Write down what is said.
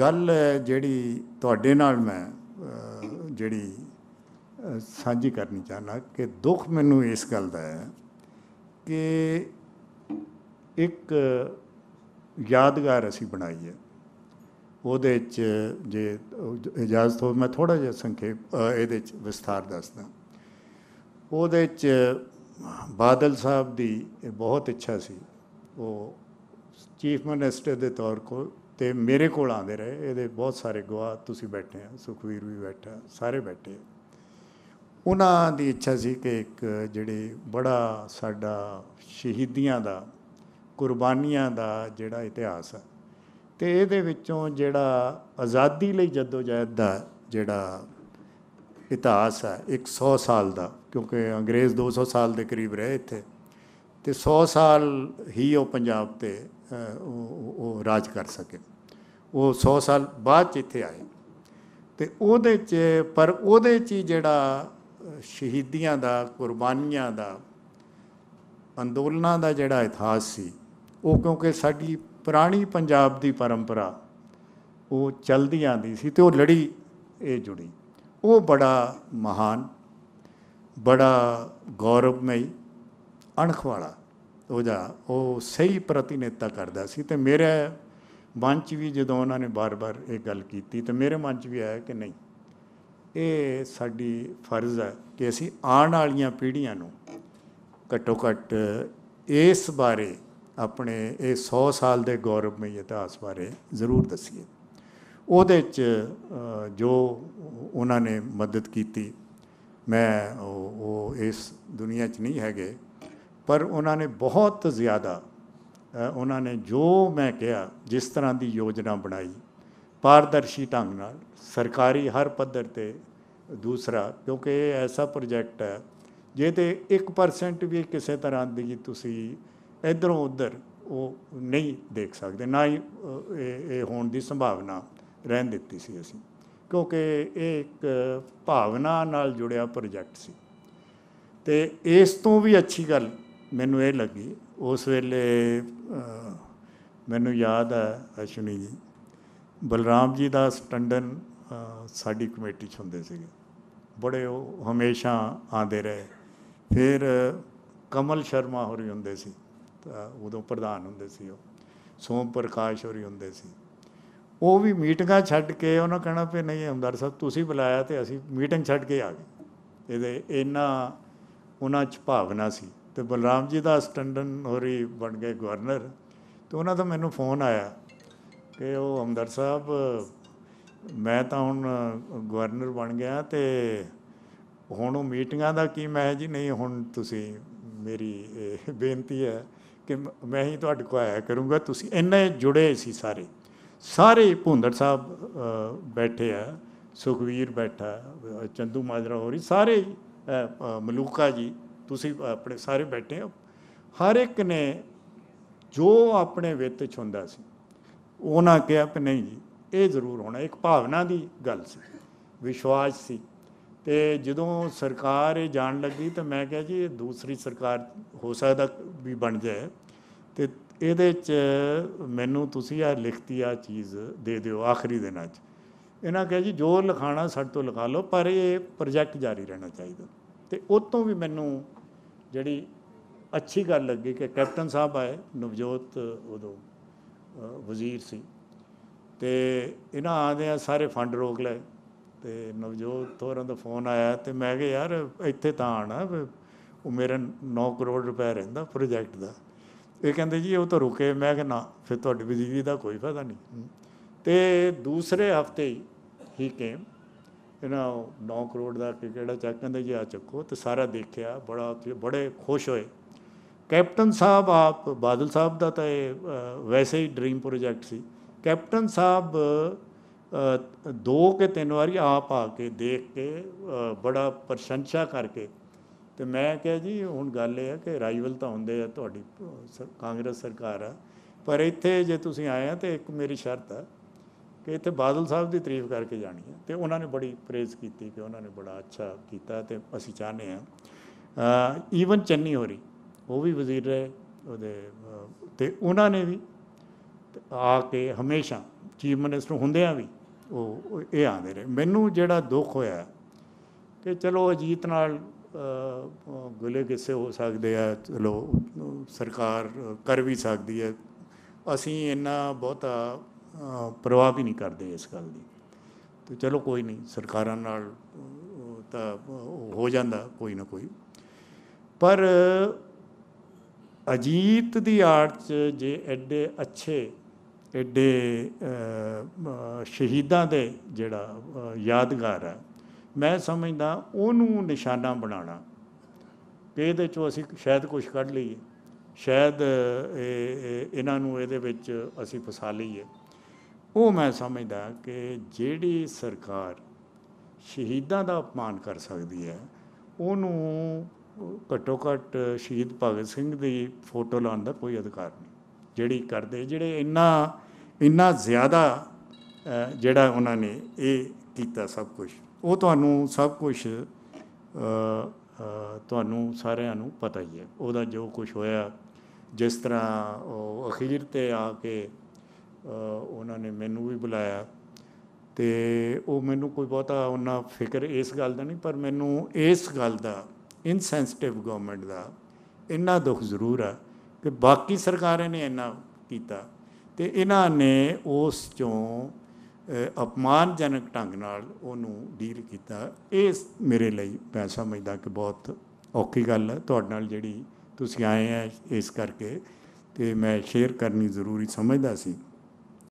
ਗੱਲ ਹੈ ਜਿਹੜੀ ਤੁਹਾਡੇ ਨਾਲ ਮੈਂ ਜਿਹੜੀ ਸਾਂਝੀ ਕਰਨੀ ਚਾਹਨਾ ਕਿ ਦੁੱਖ ਮੈਨੂੰ ਇਸ ਗੱਲ ਦਾ ਹੈ ਕਿ ਇੱਕ ਯਾਦਗਾਰ ਅਸੀਂ ਬਣਾਈ ਹੈ ਉਹਦੇ ਵਿੱਚ ਜੇ ਇਜਾਜ਼ਤ ਹੋਵੇ ਮੈਂ ਥੋੜਾ ਜਿਹਾ ਸੰਖੇਪ ਇਹਦੇ ਵਿੱਚ ਵਿਸਥਾਰ ਦੱਸਦਾ ਉਹਦੇ ਵਿੱਚ ਬਾਦਲ ਸਾਹਿਬ ਦੀ ਬਹੁਤ ਇੱਛਾ ਸੀ ਉਹ ਚੀਫ ਮਿਨਿਸਟਰ ਦੇ ਤੌਰ ਕੋ ਤੇ ਮੇਰੇ ਕੋਲ ਆਂਦੇ ਰਹੇ ਇਹਦੇ ਬਹੁਤ ਸਾਰੇ ਗਵਾਹ ਤੁਸੀਂ ਬੈਠੇ ਆ ਸੁਖਵੀਰ ਵੀ ਬੈਠਾ ਸਾਰੇ ਬੈਠੇ ਉਹਨਾਂ ਦੀ ਇੱਛਾ ਸੀ ਕਿ ਇੱਕ ਜਿਹੜੇ ਬੜਾ ਸਾਡਾ ਸ਼ਹੀਦੀਆਂ ਦਾ ਕੁਰਬਾਨੀਆਂ ਦਾ ਜਿਹੜਾ ਇਤਿਹਾਸ ਹੈ ਤੇ ਇਹਦੇ ਵਿੱਚੋਂ ਜਿਹੜਾ ਆਜ਼ਾਦੀ ਲਈ ਜਦੋਜਹਿਦ ਦਾ ਜਿਹੜਾ ਇਤਿਹਾਸ ਹੈ 100 ਸਾਲ ਦਾ ਕਿਉਂਕਿ ਅੰਗਰੇਜ਼ 200 ਸਾਲ ਦੇ ਕਰੀਬ ਰਹੇ ਇੱਥੇ ਤੇ 100 ਸਾਲ ਹੀ ਉਹ ਪੰਜਾਬ ਤੇ ਉਹ ਰਾਜ ਕਰ ਸਕੇ ਉਹ 100 ਸਾਲ ਬਾਅਦ ਚ ਇੱਥੇ ਆਏ ਤੇ ਉਹਦੇ ਚ ਪਰ ਉਹਦੇ ਚ ਜਿਹੜਾ ਸ਼ਹੀਦੀਆਂ ਦਾ ਕੁਰਬਾਨੀਆਂ ਦਾ ਅੰਦੋਲਨਾਂ ਦਾ ਜਿਹੜਾ ਇਤਿਹਾਸ ਸੀ ਉਹ ਕਿਉਂਕਿ ਸਾਡੀ ਪੁਰਾਣੀ ਪੰਜਾਬ ਦੀ ਪਰੰਪਰਾ ਉਹ ਚੱਲਦੀ ਆਂਦੀ ਸੀ ਤੇ ਉਹ ਲੜੀ ਇਹ ਜੁੜੀ ਉਹ ਬੜਾ ਮਹਾਨ ਬੜਾ ਗੌਰਵਮਈ ਅਣਖ ਵਾਲਾ ਉਹਦਾ ਉਹ ਸਹੀ ਪ੍ਰਤੀਨਿਧਤਾ ਕਰਦਾ ਸੀ ਤੇ ਮੇਰੇ ਮਨ 'ਚ ਵੀ ਜਦੋਂ ਉਹਨਾਂ ਨੇ ਬਾਰ-ਬਾਰ ਇਹ ਗੱਲ ਕੀਤੀ ਤੇ ਮੇਰੇ ਮਨ 'ਚ ਵੀ ਆਇਆ ਕਿ ਨਹੀਂ ਇਹ ਸਾਡੀ ਫਰਜ਼ ਹੈ ਕਿ ਅਸੀਂ ਆਉਣ ਵਾਲੀਆਂ ਪੀੜ੍ਹੀਆਂ ਨੂੰ ਘੱਟੋ-ਘੱਟ ਇਸ ਬਾਰੇ ਆਪਣੇ ਇਹ 100 ਸਾਲ ਦੇ ਗੌਰਵਮਈ ਇਤਿਹਾਸ ਬਾਰੇ ਜ਼ਰੂਰ ਦਸੀਏ ਉਹਦੇ 'ਚ ਜੋ ਉਹਨਾਂ ਨੇ ਮਦਦ ਕੀਤੀ ਮੈਂ ਉਹ ਇਸ ਦੁਨੀਆ 'ਚ ਨਹੀਂ ਹੈਗੇ ਪਰ ਉਹਨਾਂ ਨੇ ਬਹੁਤ ਜ਼ਿਆਦਾ ਉਹਨਾਂ ਨੇ ਜੋ ਮੈਂ ਕਿਹਾ ਜਿਸ ਤਰ੍ਹਾਂ ਦੀ ਯੋਜਨਾ ਬਣਾਈ ਪਾਰਦਰਸ਼ੀ ਢੰਗ ਨਾਲ ਸਰਕਾਰੀ ਹਰ ਪੱਧਰ ਤੇ ਦੂਸਰਾ ਕਿਉਂਕਿ ਇਹ ਐਸਾ ਪ੍ਰੋਜੈਕਟ ਹੈ ਜੇ ਤੇ 1% ਵੀ ਕਿਸੇ ਤਰ੍ਹਾਂ ਦੀ ਤੁਸੀਂ ਇਧਰੋਂ ਉਧਰ ਉਹ ਨਹੀਂ ਦੇਖ ਸਕਦੇ ਨਾ ਹੀ ਇਹ ਹੋਣ ਦੀ ਸੰਭਾਵਨਾ ਰਹਿਣ ਦਿੱਤੀ ਸੀ ਅਸੀਂ ਕਿਉਂਕਿ ਇਹ ਇੱਕ ਭਾਵਨਾ ਨਾਲ ਜੁੜਿਆ ਪ੍ਰੋਜੈਕਟ ਸੀ ਤੇ ਇਸ ਤੋਂ ਵੀ ਅੱਛੀ ਗੱਲ ਮੈਨੂੰ ਇਹ ਲੱਗੀ ਉਸ ਵੇਲੇ ਮੈਨੂੰ ਯਾਦ ਆ ਅਸ਼ਨੀ ਜੀ ਬਲਰਾਮ ਜੀ ਦਾ ਸਟੰਡਨ ਸਾਡੀ ਕਮੇਟੀ 'ਚ ਹੁੰਦੇ ਸੀਗੇ ਬੜੇ ਉਹ ਹਮੇਸ਼ਾ ਆਂਦੇ ਰਹੇ ਫਿਰ ਕਮਲ ਸ਼ਰਮਾ ਹੋਰੀ ਹੁੰਦੇ ਸੀ ਤਾਂ ਉਦੋਂ ਪ੍ਰਧਾਨ ਹੁੰਦੇ ਸੀ ਉਹ ਸੋਮ ਪ੍ਰਕਾਸ਼ ਹੋਰੀ ਹੁੰਦੇ ਸੀ ਉਹ ਵੀ ਮੀਟਿੰਗਾਂ ਛੱਡ ਕੇ ਉਹਨਾਂ ਕਹਿਣਾ ਪਏ ਨਹੀਂ ਹਮਦਰ ਸਾਹਿਬ ਤੁਸੀਂ ਬੁਲਾਇਆ ਤੇ ਅਸੀਂ ਮੀਟਿੰਗ ਛੱਡ ਕੇ ਆ ਗਏ ਇਹਦੇ ਇੰਨਾ ਉਹਨਾਂ 'ਚ ਭਾਵਨਾ ਸੀ ਤੇ ਬਲਰਾਮ ਜੀ ਦਾ ਸਟੰਡਨ ਹੋਰੀ ਬਣ ਗਏ ਗਵਰਨਰ ਤੇ ਉਹਨਾਂ ਦਾ ਮੈਨੂੰ ਫੋਨ ਆਇਆ ਕਿ ਉਹ ਹਮਦਰ ਸਾਹਿਬ ਮੈਂ ਤਾਂ ਹੁਣ ਗਵਰਨਰ ਬਣ ਗਿਆ ਤੇ ਹੁਣ ਉਹ ਮੀਟਿੰਗਾਂ ਦਾ ਕੀ ਮੈਂ ਜੀ ਨਹੀਂ ਹੁਣ ਤੁਸੀਂ ਮੇਰੀ ਬੇਨਤੀ ਹੈ ਕਿ ਮੈਂ ਹੀ ਤੁਹਾਡੇ ਕੋਲ ਆਇਆ ਕਰੂੰਗਾ ਤੁਸੀਂ ਇੰਨੇ ਜੁੜੇ ਸੀ ਸਾਰੇ ਸਾਰੇ ਭੁੰਦਰ ਸਾਹਿਬ ਬੈਠੇ ਆ ਸੁਖਵੀਰ ਬੈਠਾ ਚੰਦੂ ਮਾਜਰਾ ਹੋਰੀ ਸਾਰੇ ਮਲੂਕਾ ਜੀ ਤੁਸੀਂ ਆਪਣੇ ਸਾਰੇ ਬੈਠੇ ਹੋ ਹਰ ਇੱਕ ਨੇ ਜੋ ਆਪਣੇ ਵਿੱਚ ਚ ਹੁੰਦਾ ਸੀ ਉਹਨਾਂ ਕਿਹਾ ਕਿ ਨਹੀਂ ਜੀ ਇਹ ਜ਼ਰੂਰ ਹੋਣਾ ਇੱਕ ਭਾਵਨਾ ਦੀ ਗੱਲ ਸੀ ਵਿਸ਼ਵਾਸ ਸੀ ਤੇ ਜਦੋਂ ਸਰਕਾਰ ਇਹ ਜਾਣ ਲੱਗੀ ਤਾਂ ਮੈਂ ਕਿਹਾ ਜੀ ਇਹ ਦੂਸਰੀ ਸਰਕਾਰ ਹੋ ਸਕਦਾ ਵੀ ਬਣ ਜਾਏ ਤੇ ਇਹਦੇ ਚ ਮੈਨੂੰ ਤੁਸੀਂ ਆ ਲਿਖਤੀ ਆ ਚੀਜ਼ ਦੇ ਦਿਓ ਆਖਰੀ ਦਿਨਾਂ ਚ ਇਹਨਾਂ ਕਹੇ ਜੀ ਜੋ ਲਿਖਾਣਾ ਸਾਡੇ ਤੋਂ ਲਿਖਾ ਲਓ ਪਰ ਇਹ ਪ੍ਰੋਜੈਕਟ ਜਾਰੀ ਰਹਿਣਾ ਚਾਹੀਦਾ ਤੇ ਉਤੋਂ ਵੀ ਮੈਨੂੰ ਜਿਹੜੀ ਅੱਛੀ ਗੱਲ ਲੱਗੀ ਕਿ ਕੈਪਟਨ ਸਾਹਿਬ ਆਏ ਨਵਜੋਤ ਉਦੋਂ ਵਜ਼ੀਰ ਸੀ ਤੇ ਇਹਨਾਂ ਆਂਦੇ ਆ ਸਾਰੇ ਫੰਡ ਰੋਕ ਲਏ ਤੇ ਨਵਜੋਤ ਹੋਰਾਂ ਦਾ ਫੋਨ ਆਇਆ ਤੇ ਮੈਂ ਕਿਹਾ ਯਾਰ ਇੱਥੇ ਤਾਂ ਆਣਾ ਉਹ ਮੇਰਾ 9 ਕਰੋੜ ਰੁਪਏ ਰਹਿੰਦਾ ਪ੍ਰੋਜੈਕਟ ਦਾ ਇਹ ਕਹਿੰਦੇ ਜੀ ਉਹ ਤਾਂ ਰੁਕੇ ਮੈਂ ਕਿਹਾ ਨਾ ਫਿਰ ਤੁਹਾਡੀ ਬਿਜਲੀ ਦਾ ਕੋਈ ਫਾਇਦਾ ਨਹੀਂ ਤੇ ਦੂਸਰੇ ਹਫਤੇ ਹੀ ਕੇਮ ਇਹਨਾਂ 9 ਕਰੋੜ ਦਾ ਕਿਹੜਾ ਚੱਕ ਕਹਿੰਦੇ ਜੀ ਆ ਚੱਕੋ ਤੇ ਸਾਰਾ ਦੇਖਿਆ ਬੜਾ ਬੜੇ ਖੁਸ਼ ਹੋਏ ਕੈਪਟਨ ਸਾਹਿਬ ਆਪ ਬਾਦਲ ਸਾਹਿਬ ਦਾ ਤਾਂ ਇਹ ਵੈਸੇ ਹੀ ਡ੍ਰੀਮ ਪ੍ਰੋਜੈਕਟ ਸੀ ਕੈਪਟਨ ਸਾਹਿਬ ਦੋ ਕੇ ਤਿੰਨ ਵਾਰੀ ਆਪ ਆ ਕੇ ਦੇਖ ਕੇ ਬੜਾ ਪ੍ਰਸ਼ੰਸਾ ਕਰਕੇ ਤੇ ਮੈਂ ਕਿਹਾ ਜੀ ਹੁਣ ਗੱਲ ਇਹ ਹੈ ਕਿ ਰਾਈਵਲ ਤਾਂ ਹੁੰਦੇ ਆ ਤੁਹਾਡੀ ਕਾਂਗਰਸ ਸਰਕਾਰ ਆ ਪਰ ਇੱਥੇ ਜੇ ਤੁਸੀਂ ਆਏ ਆ ਤੇ ਇੱਕ ਮੇਰੀ ਸ਼ਰਤ ਆ ਕਿ ਇੱਥੇ ਬਾਦਲ ਸਾਹਿਬ ਦੀ ਤਾਰੀਫ ਕਰਕੇ ਜਾਣੀ ਹੈ ਤੇ ਉਹਨਾਂ ਨੇ ਬੜੀ ਪ੍ਰੇਜ਼ ਕੀਤੀ ਕਿ ਉਹਨਾਂ ਨੇ ਬੜਾ ਅੱਛਾ ਕੀਤਾ ਤੇ ਅਸੀਂ ਚਾਹਨੇ ਆ ਈਵਨ ਚੰਨੀ ਹੋਰੀ ਉਹ ਵੀ ਵਜ਼ੀਰ ਰਹੇ ਉਹਦੇ ਤੇ ਉਹਨਾਂ ਨੇ ਵੀ ਆ ਕੇ ਹਮੇਸ਼ਾ ਚੀਫ ਮਿਨਿਸਟਰ ਆ ਵੀ ਉਹ ਇਹ ਆਂਦੇ ਰਹੇ ਮੈਨੂੰ ਜਿਹੜਾ ਦੁੱਖ ਹੋਇਆ ਕਿ ਚਲੋ ਅਜੀਤ ਨਾਲ ਗੁਲੇ ਕਿਸੇ ਹੋ ਸਕਦੇ ਆ ਚਲੋ ਸਰਕਾਰ ਕਰ ਵੀ ਸਕਦੀ ਹੈ ਅਸੀਂ ਇੰਨਾ ਬਹੁਤਾ ਪਰਵਾਹ ਵੀ ਨਹੀਂ ਕਰਦੇ ਇਸ ਗੱਲ ਦੀ ਤੇ ਚਲੋ ਕੋਈ ਨਹੀਂ ਸਰਕਾਰਾਂ ਨਾਲ ਤਾਂ ਹੋ ਜਾਂਦਾ ਕੋਈ ਨਾ ਕੋਈ ਪਰ ਅਜੀਤ ਦੀ ਆੜ 'ਚ ਜੇ ਐਡੇ ਅੱਛੇ ਐਡੇ ਸ਼ਹੀਦਾਂ ਦੇ ਜਿਹੜਾ ਯਾਦਗਾਰ ਹੈ ਮੈਂ ਸਮਝਦਾ ਉਹਨੂੰ ਨਿਸ਼ਾਨਾ ਬਣਾਣਾ ਕਿ ਇਹਦੇ 'ਚੋਂ ਅਸੀਂ ਸ਼ਾਇਦ ਕੁਝ ਕੱਢ ਲਈਏ ਸ਼ਾਇਦ ਇਹ ਇਹਨਾਂ ਨੂੰ ਇਹਦੇ ਵਿੱਚ ਅਸੀਂ ਫਸਾ ਲਈਏ ਉਹ ਮੈਂ ਸਮਝਦਾ ਕਿ ਜਿਹੜੀ ਸਰਕਾਰ ਸ਼ਹੀਦਾਂ ਦਾ ਅਪਮਾਨ ਕਰ ਸਕਦੀ ਹੈ ਉਹਨੂੰ ਘੱਟੋ ਘੱਟ ਸ਼ਹੀਦ ਭਗਤ ਸਿੰਘ ਦੀ ਫੋਟੋ ਲਾਉਣ ਦਾ ਕੋਈ ਅਧਿਕਾਰ ਨਹੀਂ ਜਿਹੜੀ ਕਰਦੇ ਜਿਹੜੇ ਇੰਨਾ ਇੰਨਾ ਜ਼ਿਆਦਾ ਜਿਹੜਾ ਉਹਨਾਂ ਨੇ ਇਹ ਕੀਤਾ ਸਭ ਕੁਝ ਉਹ ਤੁਹਾਨੂੰ ਸਭ ਕੁਝ ਤੁਹਾਨੂੰ ਸਾਰਿਆਂ ਨੂੰ ਪਤਾ ਹੀ ਹੈ ਉਹਦਾ ਜੋ ਕੁਝ ਹੋਇਆ ਜਿਸ ਤਰ੍ਹਾਂ ਉਹ ਅਖੀਰ ਤੇ ਆ ਕੇ ਉਹਨਾਂ ਨੇ ਮੈਨੂੰ ਵੀ ਬੁਲਾਇਆ ਤੇ ਉਹ ਮੈਨੂੰ ਕੋਈ ਬਹੁਤਾ ਉਹਨਾਂ ਫਿਕਰ ਇਸ ਗੱਲ ਦਾ ਨਹੀਂ ਪਰ ਮੈਨੂੰ ਇਸ ਗੱਲ ਦਾ ਇਨਸੈਂਸਿਟਿਵ ਗਵਰਨਮੈਂਟ ਦਾ ਇੰਨਾ ਦੁੱਖ ਜ਼ਰੂਰ ਆ ਕਿ ਬਾਕੀ ਸਰਕਾਰਾਂ ਨੇ ਇੰਨਾ ਕੀਤਾ ਤੇ ਇਹਨਾਂ ਨੇ ਉਸ ਚੋਂ ਅਪਮਾਨਜਨਕ ਢੰਗ ਨਾਲ ਉਹਨੂੰ ਡੀਲ ਕੀਤਾ ਇਹ ਮੇਰੇ ਲਈ ਮੈਂ ਸਮਝਦਾ ਕਿ ਬਹੁਤ ਔਖੀ ਗੱਲ ਹੈ ਤੁਹਾਡੇ ਨਾਲ ਜਿਹੜੀ ਤੁਸੀਂ ਆਏ ਆ ਇਸ ਕਰਕੇ ਤੇ ਮੈਂ ਸ਼ੇਅਰ ਕਰਨੀ ਜ਼ਰੂਰੀ ਸਮਝਦਾ ਸੀ